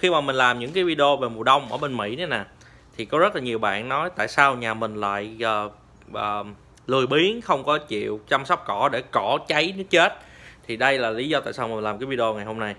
khi mà mình làm những cái video về mùa đông ở bên Mỹ này nè thì có rất là nhiều bạn nói tại sao nhà mình lại uh, uh, lười biếng không có chịu chăm sóc cỏ để cỏ cháy nó chết thì đây là lý do tại sao mình làm cái video ngày hôm nay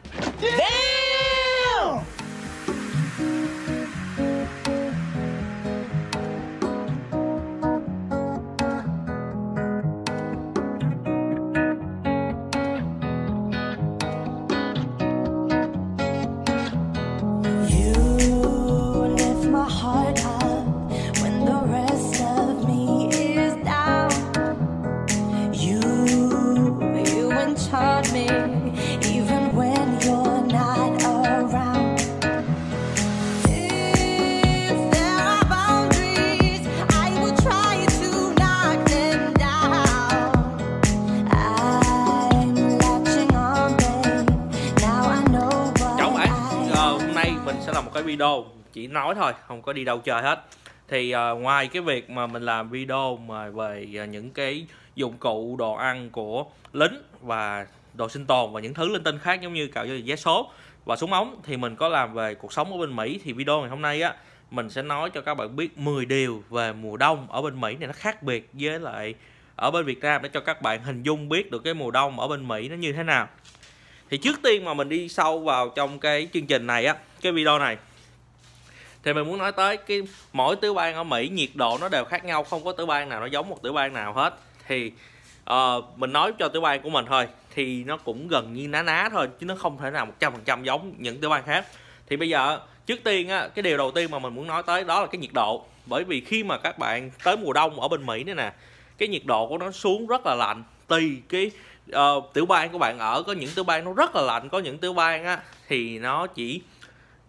cái video chỉ nói thôi không có đi đâu chơi hết thì uh, ngoài cái việc mà mình làm video mà về uh, những cái dụng cụ đồ ăn của lính và đồ sinh tồn và những thứ linh tinh khác giống như cạo dây vé số và súng ống thì mình có làm về cuộc sống ở bên Mỹ thì video ngày hôm nay á mình sẽ nói cho các bạn biết 10 điều về mùa đông ở bên Mỹ này nó khác biệt với lại ở bên Việt Nam để cho các bạn hình dung biết được cái mùa đông ở bên Mỹ nó như thế nào thì trước tiên mà mình đi sâu vào trong cái chương trình này á cái video này thì mình muốn nói tới cái mỗi tiểu bang ở Mỹ nhiệt độ nó đều khác nhau không có tiểu bang nào nó giống một tiểu bang nào hết thì uh, mình nói cho tiểu bang của mình thôi thì nó cũng gần như ná ná thôi chứ nó không thể nào 100% giống những tiểu bang khác thì bây giờ trước tiên á, cái điều đầu tiên mà mình muốn nói tới đó là cái nhiệt độ bởi vì khi mà các bạn tới mùa đông ở bên Mỹ này nè cái nhiệt độ của nó xuống rất là lạnh tùy cái uh, tiểu bang của bạn ở có những tiểu bang nó rất là lạnh có những tiểu bang á thì nó chỉ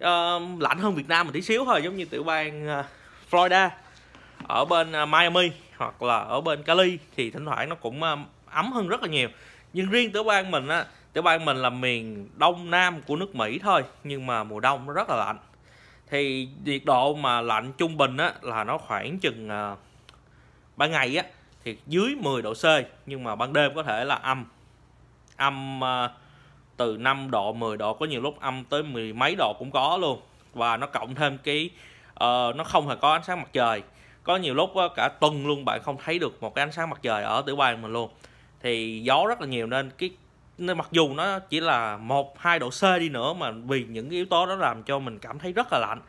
uh, lạnh hơn Việt Nam một tí xíu thôi giống như tiểu bang uh, Florida ở bên uh, Miami hoặc là ở bên Cali thì thỉnh thoảng nó cũng uh, ấm hơn rất là nhiều nhưng riêng tiểu bang mình á tiểu bang mình là miền đông nam của nước Mỹ thôi nhưng mà mùa đông nó rất là lạnh thì nhiệt độ mà lạnh trung bình á là nó khoảng chừng uh, ban ngày á thì dưới 10 độ C nhưng mà ban đêm có thể là âm âm uh, từ 5 độ 10 độ có nhiều lúc âm tới mười mấy độ cũng có luôn và nó cộng thêm cái uh, nó không hề có ánh sáng mặt trời có nhiều lúc uh, cả tuần luôn bạn không thấy được một cái ánh sáng mặt trời ở tiểu bang mình luôn thì gió rất là nhiều nên cái nên mặc dù nó chỉ là một hai độ C đi nữa mà vì những yếu tố đó làm cho mình cảm thấy rất là lạnh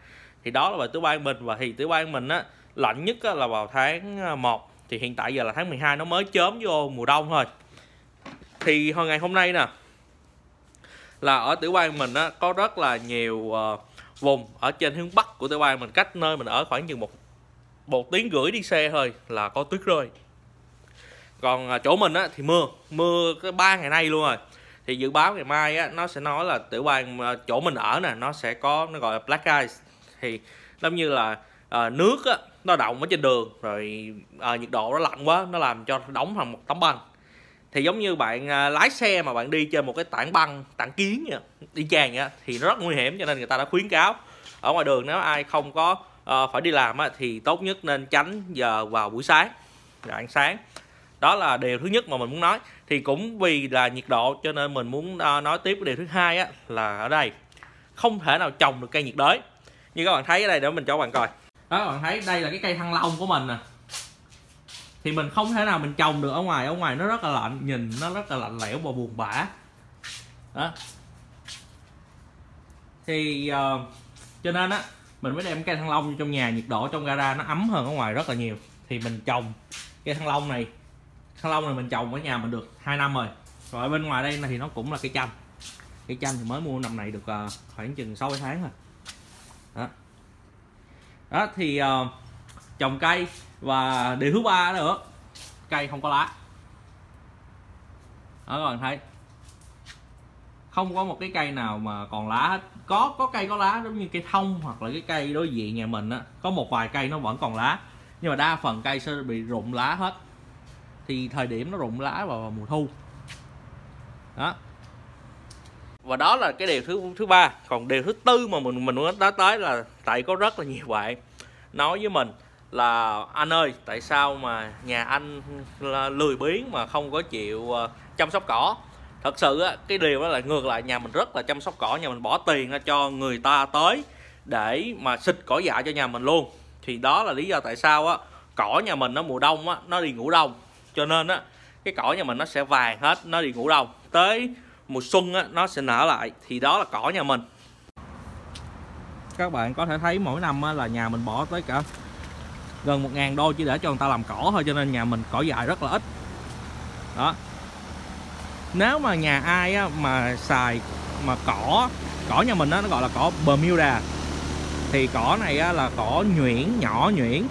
thì đó là về tiểu bang mình và thì tiểu bang mình á lạnh nhất á, là vào tháng 1 ờ, thì hiện tại giờ là tháng 12 nó mới chớm vô mùa đông thôi thì hồi ngày hôm nay nè là ở tiểu bang mình á, có rất là nhiều uh, vùng ở trên hướng bắc của tiểu bang mình cách nơi mình ở khoảng chừng một một tiếng gửi đi xe thôi là có tuyết rơi còn ờ, chỗ mình á, thì mưa mưa cái ba ngày nay luôn rồi thì dự báo ngày mai á, nó sẽ nói là tiểu bang ờ, chỗ mình ở nè nó sẽ có nó gọi là black ice thì giống như là à, nước á, nó động ở trên đường rồi à, nhiệt độ nó lạnh quá nó làm cho đóng thành một tấm băng thì giống như bạn à, lái xe mà bạn đi trên một cái tảng băng tảng kiến đi chàng nha thì nó rất nguy hiểm cho nên người ta đã khuyến cáo ở ngoài đường nếu ai không có uh, phải đi làm thì tốt nhất nên tránh giờ vào buổi sáng giờ ăn sáng đó là điều thứ nhất mà mình muốn nói thì cũng vì là nhiệt độ cho nên mình muốn ờ, nói tiếp cái điều thứ hai á, là ở đây không thể nào trồng được cây nhiệt đới như các bạn thấy ở đây để mình cho các bạn coi đó các bạn thấy đây là cái cây thăng long của mình nè à thì mình không thể nào mình trồng được ở ngoài ở ngoài nó rất là lạnh nhìn nó rất là lạnh lẽo và buồn bã đó thì uh, cho nên á mình mới đem cây thăng long trong nhà nhiệt độ trong gara nó ấm hơn ở ngoài rất là nhiều thì mình trồng cây thăng long này thăng long này mình trồng ở nhà mình được hai năm rồi rồi bên ngoài đây này thì nó cũng là cây chanh cây chanh thì mới mua năm này được uh, khoảng chừng 6 tháng rồi đó, đó thì uh, trồng cây và điều thứ ba nữa cây không có lá đó các bạn thấy không có một cái cây nào mà còn lá hết có có cây có lá giống như cây thông hoặc là cái cây đối diện nhà mình á có một vài cây nó vẫn còn lá nhưng mà đa phần cây sẽ bị rụng lá hết thì thời điểm nó rụng lá vào mùa thu đó và đó là cái điều thứ thứ ba còn điều thứ tư mà mình mình muốn nói tới là tại có rất là nhiều bạn nói với mình là anh ơi tại sao mà nhà anh lười biếng mà không có chịu ờ, chăm sóc cỏ thật sự á, cái điều đó là ngược lại nhà mình rất là chăm sóc cỏ nhà mình bỏ tiền ra cho người ta tới để mà xịt cỏ dại cho nhà mình luôn thì đó là lý do tại sao á cỏ nhà mình nó mùa đông á nó đi ngủ đông cho nên á cái cỏ nhà mình nó sẽ vàng hết nó đi ngủ đông tới mùa xuân á, nó sẽ nở lại thì đó là cỏ nhà mình các bạn có thể thấy mỗi năm á, là nhà mình bỏ tới cả gần 1.000 đô chỉ để cho người ta làm cỏ thôi cho nên nhà mình cỏ dại rất là ít đó nếu mà nhà ai á, mà xài mà cỏ cỏ nhà mình á, nó gọi là cỏ Bermuda thì cỏ này á, là cỏ nhuyễn nhỏ nhuyễn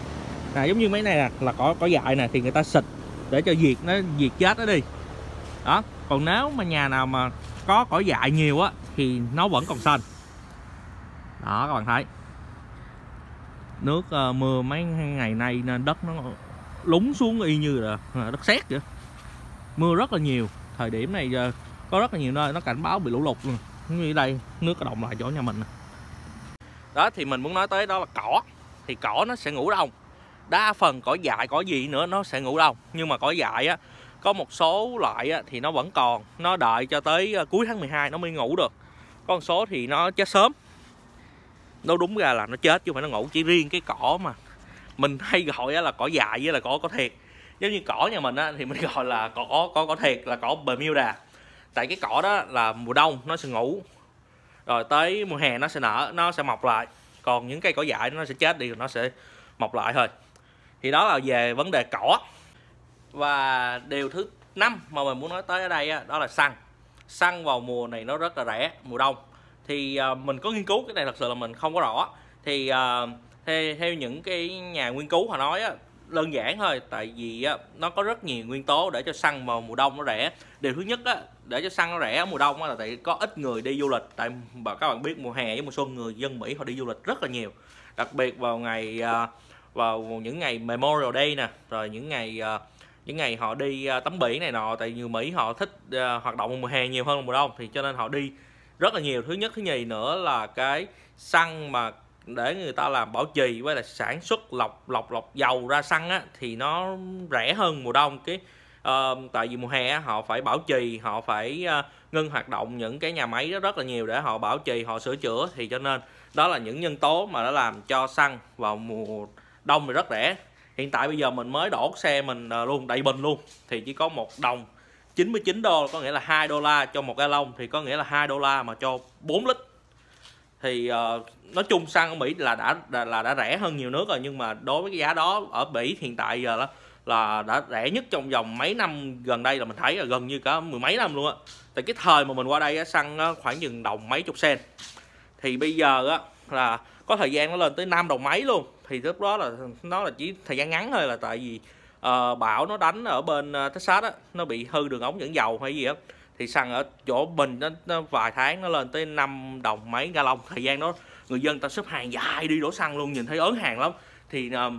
là giống như mấy này là, là cỏ cỏ dại nè thì người ta xịt để cho diệt nó diệt chết nó đi đó còn nếu mà nhà nào mà có cỏ dại nhiều á thì nó vẫn còn xanh đó các bạn thấy nước ờ, mưa mấy ngày nay nên đất nó lúng xuống y như là đất sét vậy mưa rất là nhiều thời điểm này giờ có rất là nhiều nơi nó cảnh báo bị lũ lụt luôn như đây nước có động lại chỗ nhà mình đó thì mình muốn nói tới đó là cỏ thì cỏ nó sẽ ngủ đông đa phần cỏ dại cỏ gì nữa nó sẽ ngủ đông nhưng mà cỏ dại á có một số loại á, thì nó vẫn còn nó đợi cho tới ờ, cuối tháng 12 nó mới ngủ được con số thì nó chết sớm nó đúng ra là nó chết chứ không phải nó ngủ chỉ riêng cái cỏ mà mình hay gọi là cỏ dài với là cỏ có thiệt giống như cỏ nhà mình á, thì mình gọi là cỏ có có thiệt là cỏ Bermuda tại cái cỏ đó là mùa đông nó sẽ ngủ rồi tới mùa hè nó sẽ nở nó sẽ mọc lại còn những cây cỏ dại nó sẽ chết đi nó sẽ mọc lại thôi thì đó là về vấn đề cỏ và điều thứ năm mà mình muốn nói tới ở đây đó là xăng xăng vào mùa này nó rất là rẻ mùa đông thì uh, mình có nghiên cứu cái này thật sự là mình không có rõ thì uh, theo, theo những cái nhà nghiên cứu họ nói á, đơn giản thôi tại vì á, nó có rất nhiều nguyên tố để cho xăng vào mùa đông nó rẻ điều thứ nhất á, để cho xăng nó rẻ ở mùa đông á, là tại có ít người đi du lịch tại và các bạn biết mùa hè với mùa xuân người dân mỹ họ đi du lịch rất là nhiều đặc biệt vào ngày ờ, vào những ngày Memorial Day nè rồi những ngày những ngày họ đi tắm biển này nọ tại nhiều Mỹ họ thích hoạt động mùa hè nhiều hơn mùa đông thì cho nên họ đi rất là nhiều thứ nhất thứ nhì nữa là cái xăng mà để người ta làm bảo trì với là sản xuất lọc lọc lọc dầu ra xăng á thì nó rẻ hơn mùa đông cái uh, tại vì mùa hè họ phải bảo trì họ phải uh, ngưng hoạt động những cái nhà máy đó rất là nhiều để họ bảo trì họ sửa chữa thì cho nên đó là những nhân tố mà đã làm cho xăng vào mùa đông thì rất rẻ hiện tại bây giờ mình mới đổ xe mình ờ, luôn đầy bình luôn thì chỉ có một đồng 99 đô có nghĩa là 2 đô la cho một gallon thì có nghĩa là 2 đô la mà cho 4 lít thì uh, nói chung xăng ở Mỹ là đã, đã là đã rẻ hơn nhiều nước rồi nhưng mà đối với cái giá đó ở Mỹ hiện tại giờ là là đã rẻ nhất trong vòng mấy năm gần đây là mình thấy là gần như cả mười mấy năm luôn á tại cái thời mà mình qua đây á, xăng á, khoảng chừng đồng mấy chục sen thì bây giờ á là có thời gian nó lên tới năm đồng mấy luôn thì lúc đó là nó là chỉ thời gian ngắn thôi là tại vì uh, bão nó đánh ở bên uh, Texas á nó bị hư đường ống dẫn dầu hay gì á thì xăng ở chỗ mình nó, nó vài tháng nó lên tới 5 đồng mấy ga lông thời gian đó người dân ta xếp hàng dài đi đổ xăng luôn nhìn thấy ớn hàng lắm thì uh,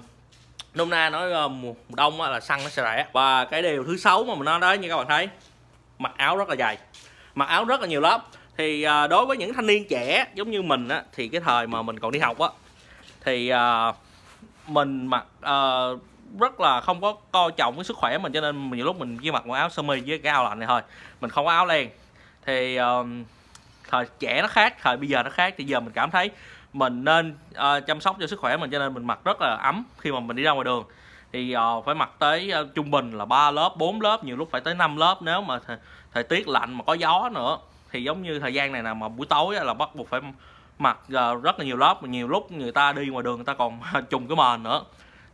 nôm na nói uh, mùa đông là xăng nó sẽ rẻ và cái điều thứ sáu mà mình nói đó như các bạn thấy mặc áo rất là dài mặc áo rất là nhiều lớp thì uh, đối với những thanh niên trẻ giống như mình á thì cái thời mà mình còn đi học á thì uh, mình mặc uh, rất là không có coi trọng với sức khỏe mình cho nên nhiều lúc mình chỉ mặc một áo sơ mi với cái áo lạnh này thôi mình không có áo len thì uh, thời trẻ nó khác thời bây giờ nó khác thì giờ mình cảm thấy mình nên uh, chăm sóc cho sức khỏe mình cho nên mình mặc rất là ấm khi mà mình đi ra ngoài đường thì uh, phải mặc tới uh, trung bình là 3 lớp 4 lớp nhiều lúc phải tới 5 lớp nếu mà thời, thời tiết lạnh mà có gió nữa thì giống như thời gian này nè, mà buổi tối là bắt buộc phải mặc uh, rất là nhiều lớp nhiều lúc người ta đi ngoài đường người ta còn trùng cái mền nữa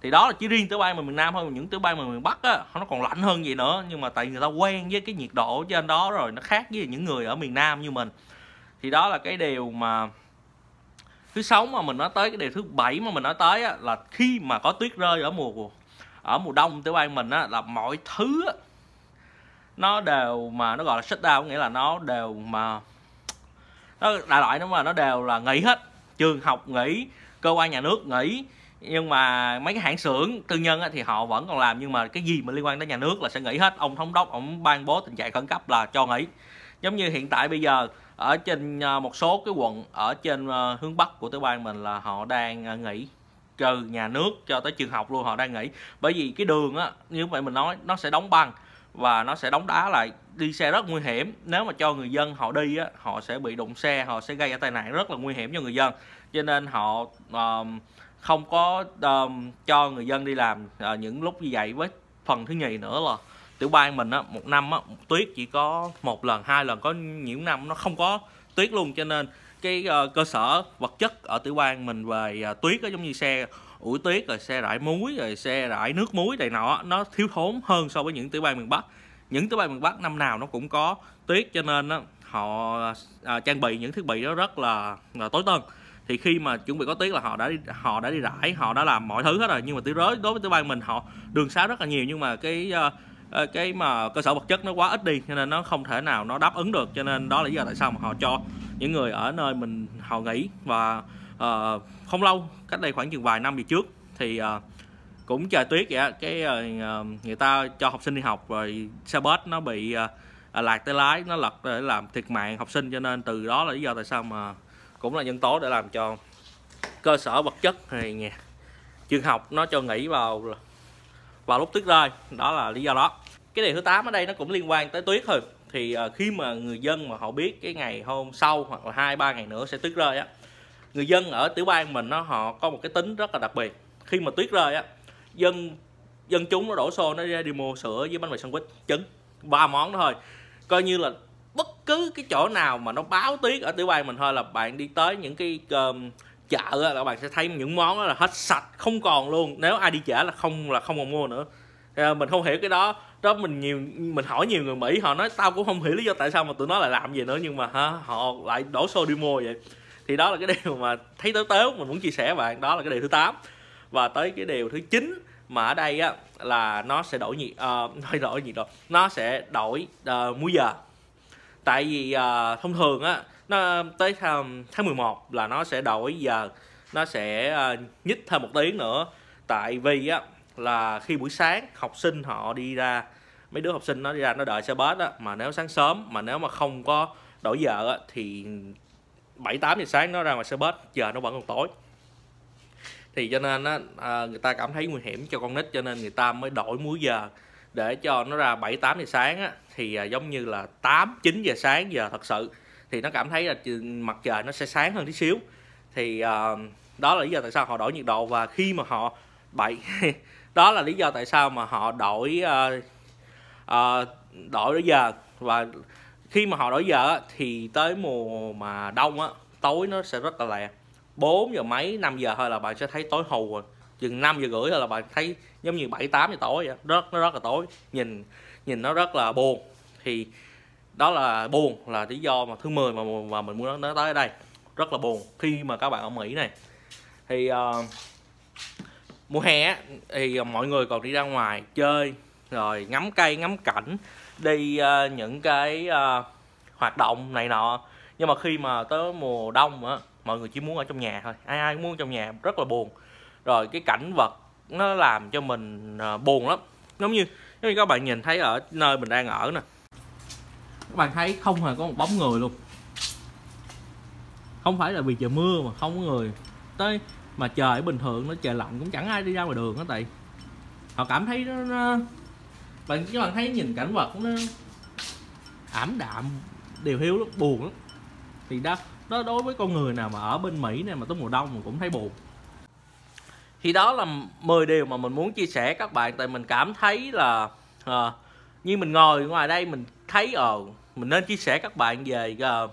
thì đó là chỉ riêng tiểu bay mà miền Nam thôi những tiểu bay mà miền Bắc á nó còn lạnh hơn vậy nữa nhưng mà tại người ta quen với cái nhiệt độ trên đó rồi nó khác với những người ở miền Nam như mình thì đó là cái điều mà thứ sáu mà mình nói tới cái điều thứ bảy mà mình nói tới á, là khi mà có tuyết rơi ở mùa ở mùa đông tiểu bay mình á, là mọi thứ nó đều mà nó gọi là shutdown nghĩa là nó đều mà nó đại loại nó mà nó đều là nghỉ hết trường học nghỉ cơ quan nhà nước nghỉ nhưng mà mấy cái hãng xưởng tư nhân thì họ vẫn còn làm nhưng mà cái gì mà liên quan tới nhà nước là sẽ nghỉ hết ông thống đốc ông ban bố tình trạng khẩn cấp là cho nghỉ giống như hiện tại bây giờ ở trên ờ, một số cái quận ở trên ờ, hướng bắc của tiểu bang mình là họ đang ờ, nghỉ trừ nhà nước cho tới trường học luôn họ đang nghỉ bởi vì cái đường á như vậy mình nói nó sẽ đóng băng và nó sẽ đóng đá lại đi xe rất nguy hiểm nếu mà cho người dân họ đi á họ sẽ bị đụng xe họ sẽ gây ra tai nạn rất là nguy hiểm cho người dân cho nên họ uh, không có um, cho người dân đi làm uh, những lúc như vậy với phần thứ nhì nữa là tiểu bang mình á một năm á tuyết chỉ có một lần hai lần có nhiều năm nó không có tuyết luôn cho nên cái uh, cơ sở vật chất ở tiểu bang mình về uh, tuyết á giống như xe ủi tuyết rồi xe rải muối rồi xe rải nước muối này nọ nó thiếu thốn hơn so với những tiểu bang miền bắc những tiểu bang miền bắc năm nào nó cũng có tuyết cho nên á họ uh, trang bị những thiết bị đó rất là, là tối tân thì khi mà chuẩn bị có tuyết là họ đã đi, họ đã đi rải họ đã làm mọi thứ hết rồi nhưng mà tuyết đối đối với tuyết bay mình họ đường xá rất là nhiều nhưng mà cái uh, cái mà cơ sở vật chất nó quá ít đi cho nên nó không thể nào nó đáp ứng được cho nên đó là lý do tại sao mà họ cho những người ở nơi mình họ nghỉ và uh, không lâu cách đây khoảng chừng vài năm về trước thì uh, cũng trời tuyết vậy cái uh, người ta cho học sinh đi học rồi xe bus nó bị uh, lạc tay lái nó lật để làm thiệt mạng học sinh cho nên từ đó là lý do tại sao mà cũng là nhân tố để làm cho cơ sở vật chất này nhà trường học nó cho nghỉ vào vào lúc tuyết rơi đó là lý do đó cái đề thứ 8 ở đây nó cũng liên quan tới tuyết thôi thì ờ, khi mà người dân mà họ biết cái ngày hôm sau hoặc là hai ba ngày nữa sẽ tuyết rơi á người dân ở tiểu bang mình nó họ có một cái tính rất là đặc biệt khi mà tuyết rơi á dân dân chúng nó đổ xô nó ra đi mua sữa với bánh mì sandwich trứng ba món đó thôi coi như là bất cứ cái chỗ nào mà nó báo tiết ở tiểu bang mình thôi là bạn đi tới những cái um, chợ là bạn sẽ thấy những món đó là hết sạch không còn luôn nếu ai đi trễ là không là không còn mua nữa ờ, mình không hiểu cái đó đó mình nhiều mình hỏi nhiều người mỹ họ nói tao cũng không hiểu lý do tại sao mà tụi nó lại làm gì nữa nhưng mà ha, họ lại đổ xô đi mua vậy thì đó là cái điều mà thấy tếu tếu mình muốn chia sẻ với bạn đó là cái điều thứ 8 và tới cái điều thứ 9 mà ở đây á là nó sẽ đổi nhiệt ờ, uh, đổi nhiệt độ nó sẽ đổi uh, múi giờ tại vì à, thông thường á nó tới tháng, tháng 11 là nó sẽ đổi giờ nó sẽ à, nhích thêm một tiếng nữa tại vì á là khi buổi sáng học sinh họ đi ra mấy đứa học sinh nó đi ra nó đợi xe bus á mà nếu sáng sớm mà nếu mà không có đổi giờ á, thì 7 8 giờ sáng nó ra ngoài xe bus giờ nó vẫn còn tối thì cho nên á, ờ, người ta cảm thấy nguy hiểm cho con nít cho nên người ta mới đổi múi giờ để cho nó ra 7 8 giờ sáng á thì à, giống như là 8 9 giờ sáng giờ thật sự thì nó cảm thấy là mặt trời nó sẽ sáng hơn tí xíu thì à, đó là lý do tại sao họ đổi nhiệt độ và khi mà họ bậy đó là lý do tại sao mà họ đổi à, đổi đổi giờ và khi mà họ đổi giờ thì tới mùa mà đông á tối nó sẽ rất là lẹ 4 giờ mấy 5 giờ thôi là bạn sẽ thấy tối hù rồi chừng 5 giờ rưỡi thôi là bạn thấy giống như 7 8 giờ tối vậy rất nó rất là tối nhìn nhìn nó rất là buồn thì đó là buồn là lý do mà thứ 10 mà mà mình muốn nói tới đây rất là buồn khi mà các bạn ở Mỹ này thì uh, mùa hè thì mọi người còn đi ra ngoài chơi rồi ngắm cây ngắm cảnh đi uh, những cái uh, hoạt động này nọ nhưng mà khi mà tới mùa đông á mọi người chỉ muốn ở trong nhà thôi ai ai cũng muốn trong nhà rất là buồn rồi cái cảnh vật nó làm cho mình uh, buồn lắm giống như nếu như các bạn nhìn thấy ở nơi mình đang ở nè các bạn thấy không hề có một bóng người luôn không phải là vì trời mưa mà không có người tới mà trời bình thường nó trời lạnh cũng chẳng ai đi ra ngoài đường hết tại họ cảm thấy nó, nó bạn các bạn thấy nhìn cảnh vật nó ảm đạm đều hiu lắm buồn lắm thì đó đó đối với con người nào mà ở bên mỹ này mà tới mùa đông mà cũng thấy buồn thì đó là 10 điều mà mình muốn chia sẻ các bạn tại mình cảm thấy là uh, như mình ngồi ngoài đây mình thấy ờ uh, mình nên chia sẻ các bạn về uh,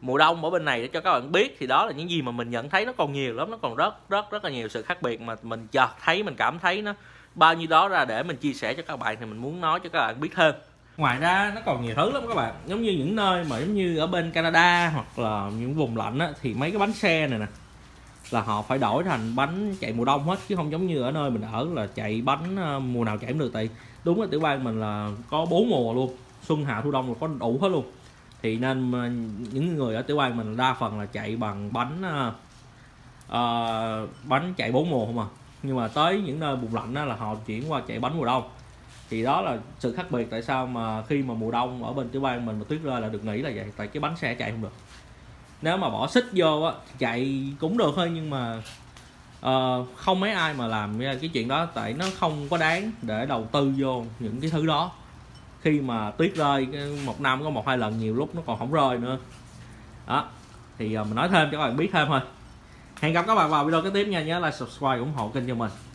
mùa đông ở bên này để cho các bạn biết thì đó là những gì mà mình nhận thấy nó còn nhiều lắm nó còn rất rất rất là nhiều sự khác biệt mà mình chợt thấy mình cảm thấy nó bao nhiêu đó ra để mình chia sẻ cho các bạn thì mình muốn nói cho các bạn biết thêm ngoài ra nó còn nhiều thứ lắm các bạn giống như những nơi mà giống như ở bên Canada hoặc là những vùng lạnh á, thì mấy cái bánh xe này nè là họ phải đổi thành bánh chạy mùa đông hết chứ không giống như ở nơi mình ở là chạy bánh ờ, mùa nào chạy cũng được tại đúng là tiểu bang mình là có bốn mùa luôn xuân hạ thu đông là có đủ hết luôn thì nên ờ, những người ở tiểu bang mình đa phần là chạy bằng bánh uh, bánh chạy bốn mùa không à nhưng mà tới những nơi vùng lạnh đó là họ chuyển qua chạy bánh mùa đông thì đó là sự khác biệt tại sao mà khi mà mùa đông ở bên tiểu bang mình mà tuyết rơi là được nghỉ là vậy tại cái bánh xe chạy không được nếu mà bỏ xích vô á chạy cũng được thôi nhưng mà uh, không mấy ai mà làm cái chuyện đó tại nó không có đáng để đầu tư vô những cái thứ đó khi mà tuyết rơi một năm có một hai lần nhiều lúc nó còn không rơi nữa đó thì uh, mình nói thêm cho các bạn biết thêm thôi hẹn gặp các bạn vào video kế tiếp nha nhớ like subscribe ủng hộ kênh cho mình